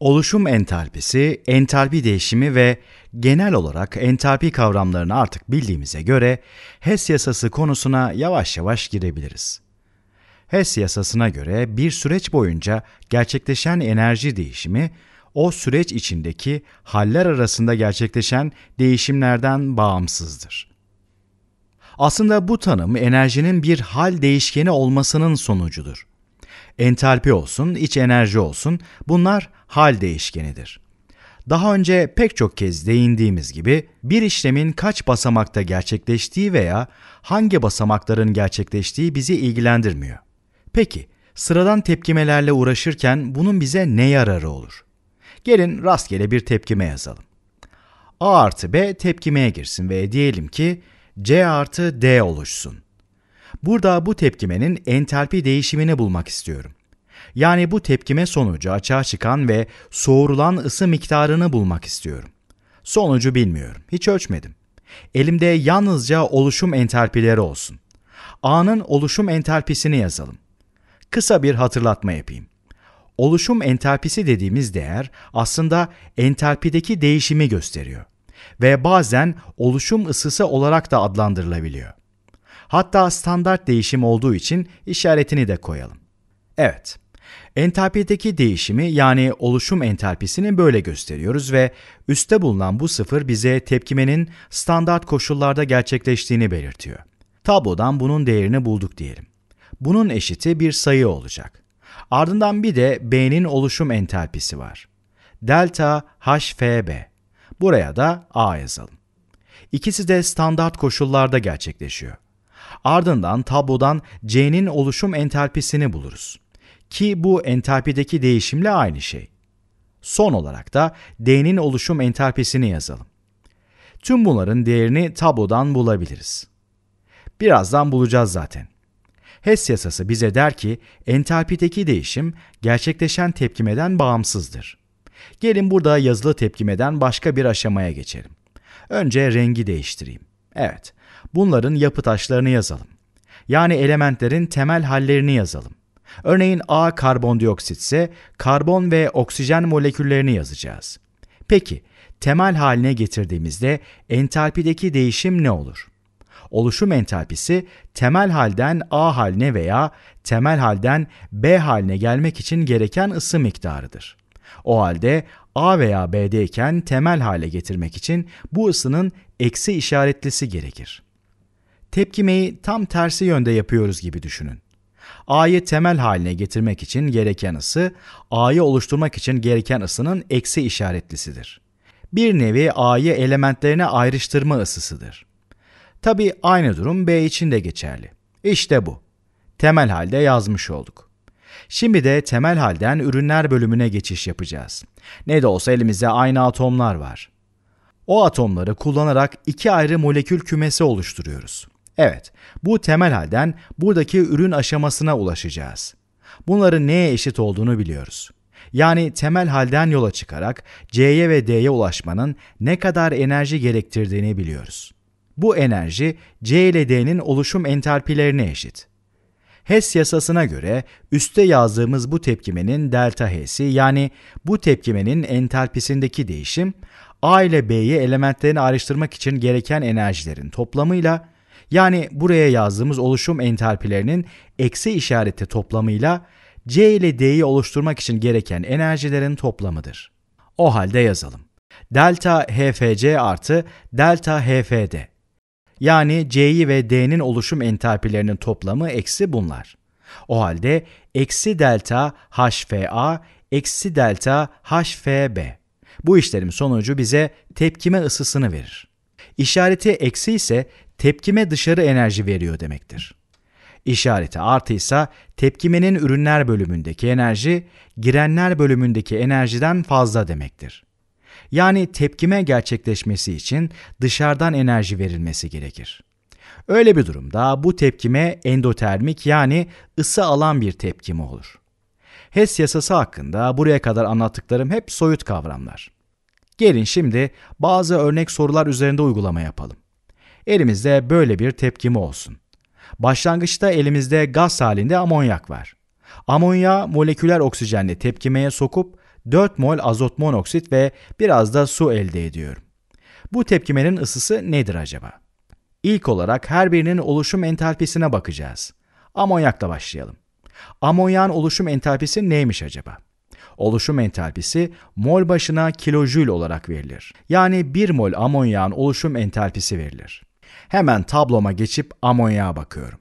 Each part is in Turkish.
Oluşum entalpisi, entalpi değişimi ve genel olarak entalpi kavramlarını artık bildiğimize göre Hess yasası konusuna yavaş yavaş girebiliriz. Hess yasasına göre bir süreç boyunca gerçekleşen enerji değişimi o süreç içindeki haller arasında gerçekleşen değişimlerden bağımsızdır. Aslında bu tanım enerjinin bir hal değişkeni olmasının sonucudur entalpi olsun, iç enerji olsun bunlar hal değişkenidir. Daha önce pek çok kez değindiğimiz gibi bir işlemin kaç basamakta gerçekleştiği veya hangi basamakların gerçekleştiği bizi ilgilendirmiyor. Peki, sıradan tepkimelerle uğraşırken bunun bize ne yararı olur? Gelin rastgele bir tepkime yazalım. A artı B tepkimeye girsin ve diyelim ki C artı D oluşsun. Burada bu tepkimenin entalpi değişimini bulmak istiyorum. Yani bu tepkime sonucu açığa çıkan ve soğurulan ısı miktarını bulmak istiyorum. Sonucu bilmiyorum. Hiç ölçmedim. Elimde yalnızca oluşum entalpileri olsun. A'nın oluşum entalpisini yazalım. Kısa bir hatırlatma yapayım. Oluşum entalpisi dediğimiz değer aslında entalpideki değişimi gösteriyor ve bazen oluşum ısısı olarak da adlandırılabiliyor. Hatta standart değişim olduğu için işaretini de koyalım. Evet, Entalpideki değişimi yani oluşum entalpisini böyle gösteriyoruz ve üstte bulunan bu sıfır bize tepkimenin standart koşullarda gerçekleştiğini belirtiyor. Tablodan bunun değerini bulduk diyelim. Bunun eşiti bir sayı olacak. Ardından bir de B'nin oluşum entalpisi var. Delta HFB. Buraya da A yazalım. İkisi de standart koşullarda gerçekleşiyor. Ardından tablodan C'nin oluşum entalpisini buluruz ki bu entalpideki değişimle aynı şey. Son olarak da D'nin oluşum entalpisini yazalım. Tüm bunların değerini tablodan bulabiliriz. Birazdan bulacağız zaten. Hess yasası bize der ki entalpideki değişim gerçekleşen tepkimeden bağımsızdır. Gelin burada yazılı tepkimeden başka bir aşamaya geçelim. Önce rengi değiştireyim. Evet, bunların yapı taşlarını yazalım. Yani elementlerin temel hallerini yazalım. Örneğin A karbondioksit ise karbon ve oksijen moleküllerini yazacağız. Peki, temel haline getirdiğimizde entalpideki değişim ne olur? Oluşum entalpisi temel halden A haline veya temel halden B haline gelmek için gereken ısı miktarıdır. O halde A veya B'deyken temel hale getirmek için bu ısının eksi işaretlisi gerekir. Tepkimeyi tam tersi yönde yapıyoruz gibi düşünün. A'yı temel haline getirmek için gereken ısı, A'yı oluşturmak için gereken ısının eksi işaretlisidir. Bir nevi A'yı elementlerine ayrıştırma ısısıdır. Tabi aynı durum B için de geçerli. İşte bu. Temel halde yazmış olduk. Şimdi de temel halden ürünler bölümüne geçiş yapacağız. Ne de olsa elimizde aynı atomlar var. O atomları kullanarak iki ayrı molekül kümesi oluşturuyoruz. Evet, bu temel halden buradaki ürün aşamasına ulaşacağız. Bunların neye eşit olduğunu biliyoruz. Yani temel halden yola çıkarak C'ye ve D'ye ulaşmanın ne kadar enerji gerektirdiğini biliyoruz. Bu enerji C ile D'nin oluşum entalpilerine eşit. Hess yasasına göre üste yazdığımız bu tepkimenin delta H'si yani bu tepkimenin entalpisindeki değişim A ile B'yi elementlerini ayrıştırmak için gereken enerjilerin toplamıyla yani buraya yazdığımız oluşum entalpilerinin eksi işareti toplamıyla C ile D'yi oluşturmak için gereken enerjilerin toplamıdır. O halde yazalım. Delta HFC artı delta HFD. Yani C'yi ve D'nin oluşum entalpilerinin toplamı eksi bunlar. O halde eksi delta HFA eksi delta HFB. Bu işlerim sonucu bize tepkime ısısını verir. İşareti eksi ise tepkime dışarı enerji veriyor demektir. İşareti artıysa tepkimenin ürünler bölümündeki enerji girenler bölümündeki enerjiden fazla demektir. Yani tepkime gerçekleşmesi için dışarıdan enerji verilmesi gerekir. Öyle bir durumda bu tepkime endotermik yani ısı alan bir tepkime olur. Hess yasası hakkında buraya kadar anlattıklarım hep soyut kavramlar. Gelin şimdi bazı örnek sorular üzerinde uygulama yapalım. Elimizde böyle bir tepkimi olsun. Başlangıçta elimizde gaz halinde amonyak var. Amonya moleküler oksijenle tepkimeye sokup 4 mol azot monoksit ve biraz da su elde ediyorum. Bu tepkimenin ısısı nedir acaba? İlk olarak her birinin oluşum entalpisine bakacağız. Amonyakla başlayalım. Amonyağın oluşum entalpisi neymiş acaba? Oluşum entalpisi mol başına kilojül olarak verilir. Yani 1 mol amonyağın oluşum entalpisi verilir. Hemen tabloma geçip amonyağa bakıyorum.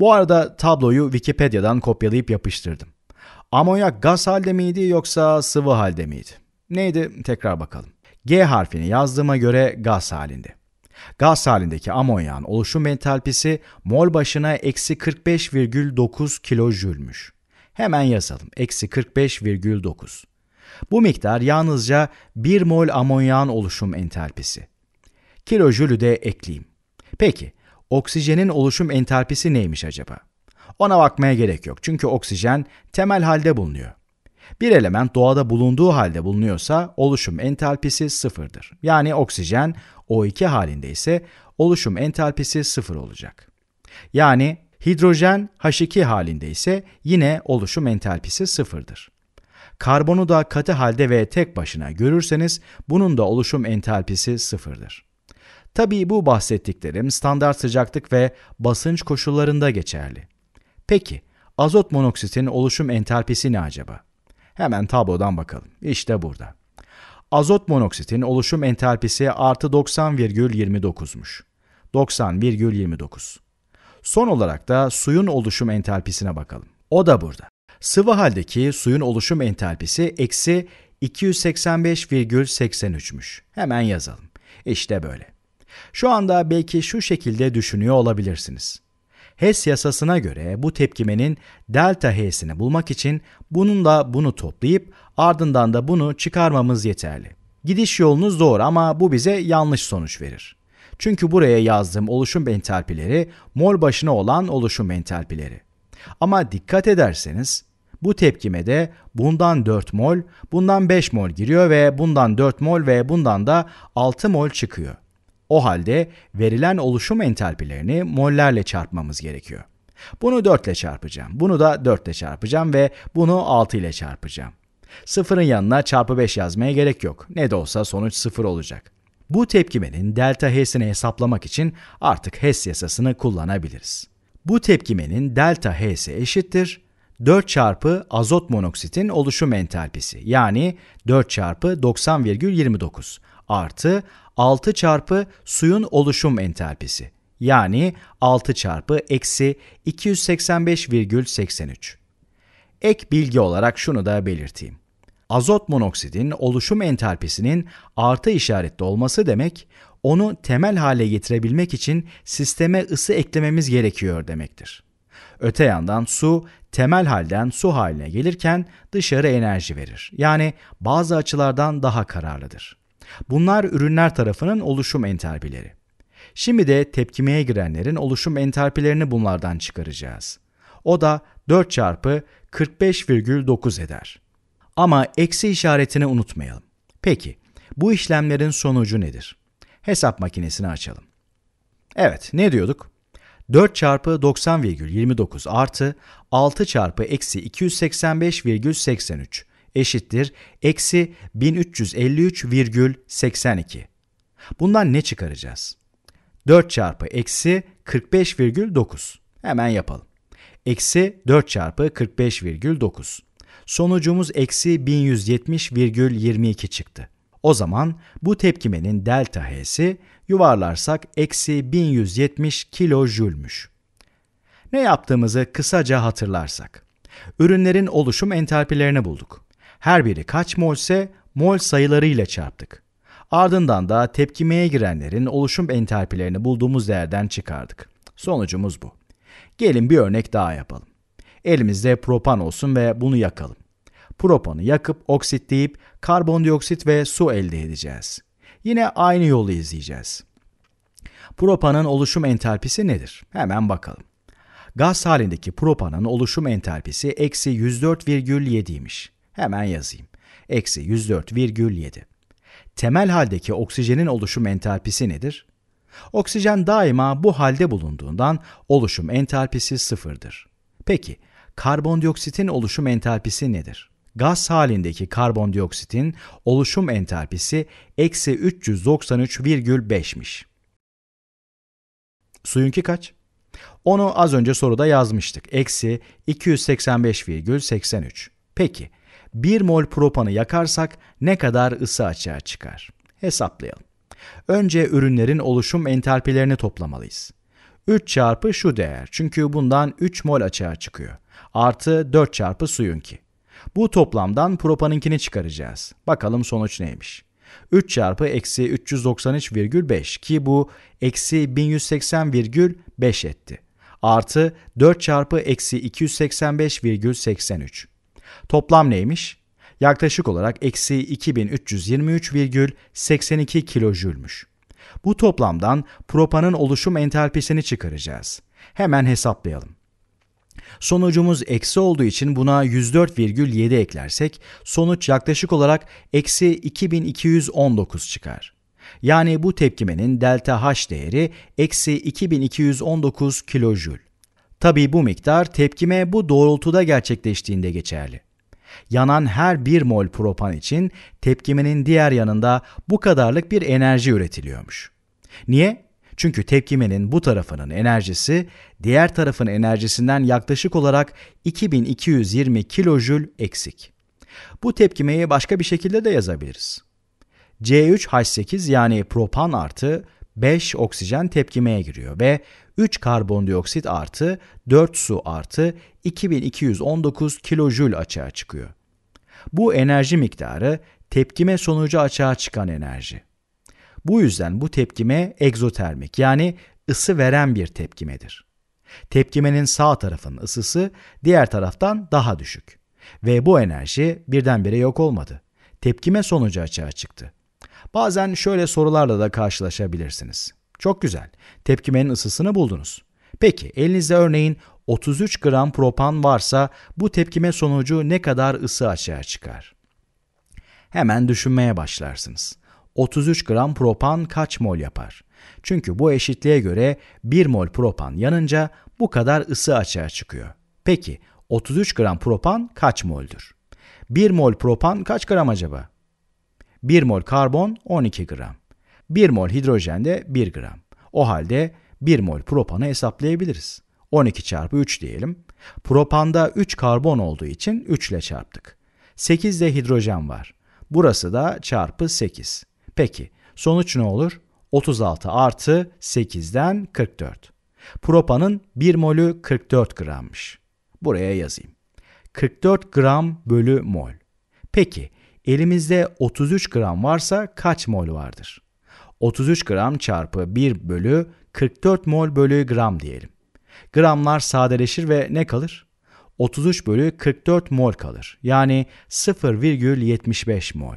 Bu arada tabloyu Wikipedia'dan kopyalayıp yapıştırdım. Amonyak gaz halde miydi yoksa sıvı halde miydi? Neydi tekrar bakalım. G harfini yazdığıma göre gaz halinde. Gaz halindeki amonyağın oluşum entalpisi mol başına eksi 45,9 kilojülmüş. Hemen yazalım. Eksi 45,9. Bu miktar yalnızca 1 mol amonyağın oluşum entalpisi. Kilojülü de ekleyeyim. Peki, oksijenin oluşum entalpisi neymiş acaba? Ona bakmaya gerek yok çünkü oksijen temel halde bulunuyor. Bir element doğada bulunduğu halde bulunuyorsa oluşum entalpisi sıfırdır. Yani oksijen O2 halinde ise oluşum entalpisi sıfır olacak. Yani hidrojen H2 halinde ise yine oluşum entalpisi sıfırdır. Karbonu da katı halde ve tek başına görürseniz bunun da oluşum entalpisi sıfırdır. Tabii bu bahsettiklerim standart sıcaklık ve basınç koşullarında geçerli. Peki, azot monoksitin oluşum entalpisi ne acaba? Hemen tablodan bakalım. İşte burada. Azot monoksitin oluşum entalpisi artı 90,29'muş. 90,29. Son olarak da suyun oluşum entalpisine bakalım. O da burada. Sıvı haldeki suyun oluşum entalpisi eksi 285,83'müş. Hemen yazalım. İşte böyle. Şu anda belki şu şekilde düşünüyor olabilirsiniz. HES yasasına göre bu tepkimenin delta H'sini bulmak için bununla bunu toplayıp ardından da bunu çıkarmamız yeterli. Gidiş yolunuz doğru ama bu bize yanlış sonuç verir. Çünkü buraya yazdığım oluşum entalpileri mol başına olan oluşum entalpileri. Ama dikkat ederseniz bu tepkimede bundan 4 mol, bundan 5 mol giriyor ve bundan 4 mol ve bundan da 6 mol çıkıyor. O halde verilen oluşum entalpilerini mollerle çarpmamız gerekiyor. Bunu 4 ile çarpacağım. Bunu da 4 ile çarpacağım ve bunu 6 ile çarpacağım. Sıfırın yanına çarpı 5 yazmaya gerek yok. Ne de olsa sonuç 0 olacak. Bu tepkimenin delta H'sini hesaplamak için artık Hess yasasını kullanabiliriz. Bu tepkimenin delta H'si eşittir 4 çarpı azot monoksitin oluşum entalpisi yani 4 çarpı 90,29 artı 6 çarpı suyun oluşum entalpisi yani 6 çarpı eksi 285,83. Ek bilgi olarak şunu da belirteyim. Azot monoksidin oluşum entalpisinin artı işaretli olması demek, onu temel hale getirebilmek için sisteme ısı eklememiz gerekiyor demektir. Öte yandan su temel halden su haline gelirken dışarı enerji verir. Yani bazı açılardan daha kararlıdır. Bunlar ürünler tarafının oluşum entalpileri. Şimdi de tepkimeye girenlerin oluşum enterpilerini bunlardan çıkaracağız. O da 4 çarpı 45,9 eder. Ama eksi işaretini unutmayalım. Peki, bu işlemlerin sonucu nedir? Hesap makinesini açalım. Evet, ne diyorduk? 4 çarpı 90,29 artı 6 çarpı eksi 285,83 eşittir eksi 1353,82. Bundan ne çıkaracağız? 4 çarpı eksi 45,9. Hemen yapalım. Eksi 4 çarpı 45,9. Sonucumuz eksi 1170,22 çıktı. O zaman bu tepkimenin delta H'si yuvarlarsak eksi 1170 kilojülmüş. Ne yaptığımızı kısaca hatırlarsak. Ürünlerin oluşum entalpilerini bulduk. Her biri kaç molse mol sayılarıyla çarptık. Ardından da tepkimeye girenlerin oluşum entalpilerini bulduğumuz değerden çıkardık. Sonucumuz bu. Gelin bir örnek daha yapalım. Elimizde propan olsun ve bunu yakalım. Propanı yakıp oksitleyip karbondioksit ve su elde edeceğiz. Yine aynı yolu izleyeceğiz. Propanın oluşum entalpisi nedir? Hemen bakalım. Gaz halindeki propanın oluşum entalpisi eksi 104,7'ymiş. Hemen yazayım. Eksi 104,7. Temel haldeki oksijenin oluşum entalpisi nedir? Oksijen daima bu halde bulunduğundan oluşum entalpisi sıfırdır. Peki, karbondioksitin oluşum entalpisi nedir? Gaz halindeki karbondioksitin oluşum entalpisi eksi 393,5'miş. Suyunki kaç? Onu az önce soruda yazmıştık. Eksi 285,83. Peki, 1 mol propanı yakarsak ne kadar ısı açığa çıkar? Hesaplayalım. Önce ürünlerin oluşum entalpilerini toplamalıyız. 3 çarpı şu değer çünkü bundan 3 mol açığa çıkıyor. Artı 4 çarpı suyunki. Bu toplamdan propanınkini çıkaracağız. Bakalım sonuç neymiş? 3 çarpı eksi 393,5 ki bu eksi 1180,5 etti. Artı 4 çarpı eksi 285,83. Toplam neymiş? Yaklaşık olarak eksi 2323,82 kilojülmüş. Bu toplamdan propanın oluşum entalpisini çıkaracağız. Hemen hesaplayalım. Sonucumuz eksi olduğu için buna 104,7 eklersek sonuç yaklaşık olarak eksi 2219 çıkar. Yani bu tepkimenin delta H değeri eksi 2219 kilojül. Tabii bu miktar tepkime bu doğrultuda gerçekleştiğinde geçerli. Yanan her 1 mol propan için tepkimenin diğer yanında bu kadarlık bir enerji üretiliyormuş. Niye? Çünkü tepkimenin bu tarafının enerjisi diğer tarafın enerjisinden yaklaşık olarak 2220 kilojül eksik. Bu tepkimeyi başka bir şekilde de yazabiliriz. C3H8 yani propan artı 5 oksijen tepkimeye giriyor ve 3 karbondioksit artı 4 su artı 2219 kilojül açığa çıkıyor. Bu enerji miktarı tepkime sonucu açığa çıkan enerji. Bu yüzden bu tepkime egzotermik yani ısı veren bir tepkimedir. Tepkimenin sağ tarafın ısısı diğer taraftan daha düşük ve bu enerji birdenbire yok olmadı. Tepkime sonucu açığa çıktı. Bazen şöyle sorularla da karşılaşabilirsiniz. Çok güzel. Tepkimenin ısısını buldunuz. Peki elinizde örneğin 33 gram propan varsa bu tepkime sonucu ne kadar ısı açığa çıkar? Hemen düşünmeye başlarsınız. 33 gram propan kaç mol yapar? Çünkü bu eşitliğe göre 1 mol propan yanınca bu kadar ısı açığa çıkıyor. Peki 33 gram propan kaç moldür? 1 mol propan kaç gram acaba? 1 mol karbon 12 gram. 1 mol hidrojende 1 gram. O halde 1 mol propanı hesaplayabiliriz. 12 çarpı 3 diyelim. Propanda 3 karbon olduğu için 3 ile çarptık. 8 de hidrojen var. Burası da çarpı 8. Peki sonuç ne olur? 36 artı 8'den 44. Propanın 1 molü 44 grammış. Buraya yazayım. 44 gram bölü mol. Peki elimizde 33 gram varsa kaç mol vardır? 33 gram çarpı 1 bölü 44 mol bölü gram diyelim. Gramlar sadeleşir ve ne kalır? 33 bölü 44 mol kalır. Yani 0,75 mol.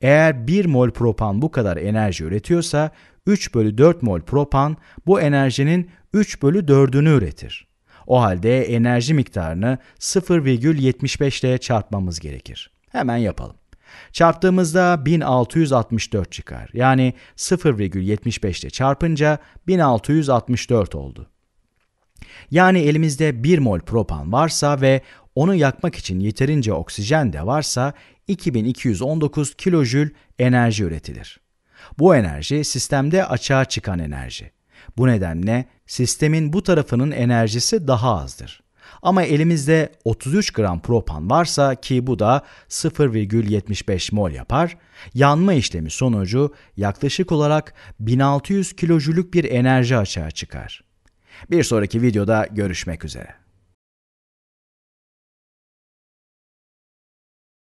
Eğer 1 mol propan bu kadar enerji üretiyorsa 3 bölü 4 mol propan bu enerjinin 3 bölü 4'ünü üretir. O halde enerji miktarını 0,75 ile çarpmamız gerekir. Hemen yapalım. Çarptığımızda 1664 çıkar. Yani 0,75 ile çarpınca 1664 oldu. Yani elimizde 1 mol propan varsa ve onu yakmak için yeterince oksijen de varsa 2219 kilojül enerji üretilir. Bu enerji sistemde açığa çıkan enerji. Bu nedenle sistemin bu tarafının enerjisi daha azdır. Ama elimizde 33 gram propan varsa ki bu da 0,75 mol yapar, yanma işlemi sonucu yaklaşık olarak 1600 kilojülük bir enerji açığa çıkar. Bir sonraki videoda görüşmek üzere.